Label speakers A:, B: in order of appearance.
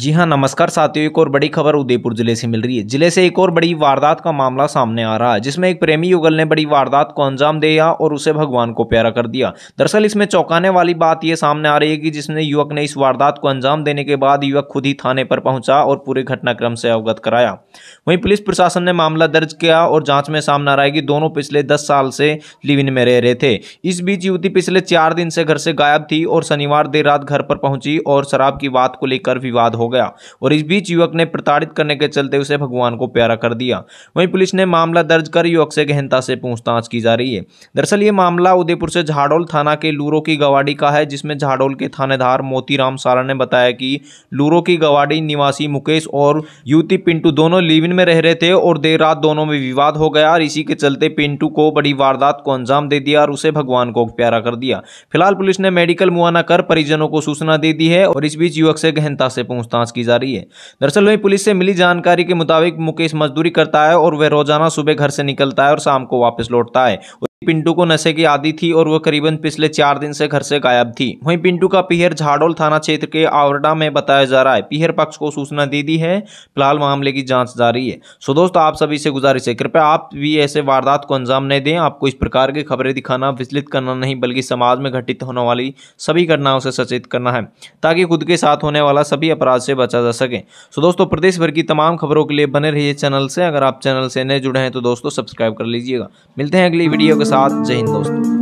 A: जी हाँ नमस्कार साथियों एक और बड़ी खबर उदयपुर जिले से मिल रही है जिले से एक और बड़ी वारदात का मामला सामने आ रहा है जिसमें एक प्रेमी युगल ने बड़ी वारदात को अंजाम दिया और उसे भगवान को प्यारा कर दिया दरअसल इसमें चौंकाने वाली बात यह सामने आ रही है कि जिसने युवक ने इस वारदात को अंजाम देने के बाद युवक खुद ही थाने पर पहुंचा और पूरे घटनाक्रम से अवगत कराया वहीं पुलिस प्रशासन ने मामला दर्ज किया और जांच में सामने आ रहा है कि दोनों पिछले दस साल से लिव इन में रह रहे थे इस बीच युवती पिछले चार दिन से घर से गायब थी और शनिवार देर रात घर पर पहुंची और शराब की बात को लेकर विवाद हो गया और इस बीच युवक ने प्रताड़ित करने के चलते उसे भगवान को प्यारा कर दिया वहीं पुलिस ने मामला दर्ज कर युवक से गहनता से पूछताछ की जा रही है दरअसल ये मामला उदयपुर से झाड़ोल थाना के लूरो की गवाड़ी का है जिसमें झाड़ोल के थानेदार मोतीराम सारा ने बताया कि लूरो की गवाड़ी निवासी मुकेश और युवती पिंटू दोनों लिविन में रह रहे थे और देर रात दोनों में विवाद हो गया और इसी के चलते पिंटू को बड़ी वारदात को अंजाम दे दिया और उसे भगवान को प्यारा कर दिया फिलहाल पुलिस ने मेडिकल मुआना कर परिजनों को सूचना दे दी है और इस बीच युवक से गहनता से पूछताछ पूछताछ की जा रही है दरअसल वहीं पुलिस से मिली जानकारी के मुताबिक मुकेश मजदूरी करता है और वह रोजाना सुबह घर से निकलता है और शाम को वापस लौटता है पिंटू को नशे की आदि थी और वह करीबन पिछले चार दिन से घर से गायब थी वहीं पिंटू का पीहर झाड़ोल थाना क्षेत्र के आवरडा में बताया जा रहा है पीहर पक्ष को सूचना दे दी है फिलहाल मामले की जांच जारी है सो दोस्तों आप सभी से गुजारिश है कृपया आप भी ऐसे वारदात को अंजाम न दें आपको इस प्रकार की खबरें दिखाना विचलित करना नहीं बल्कि समाज में घटित होने वाली सभी घटनाओं से सचेत करना है ताकि खुद के साथ होने वाला सभी अपराध से बचा जा सके सो दोस्तों प्रदेश भर की तमाम खबरों के लिए बने रहिए चैनल से अगर आप चैनल से नए जुड़े हैं तो दोस्तों सब्सक्राइब कर लीजिएगा मिलते हैं अगली वीडियो के साथ जय हिंद दोस्तों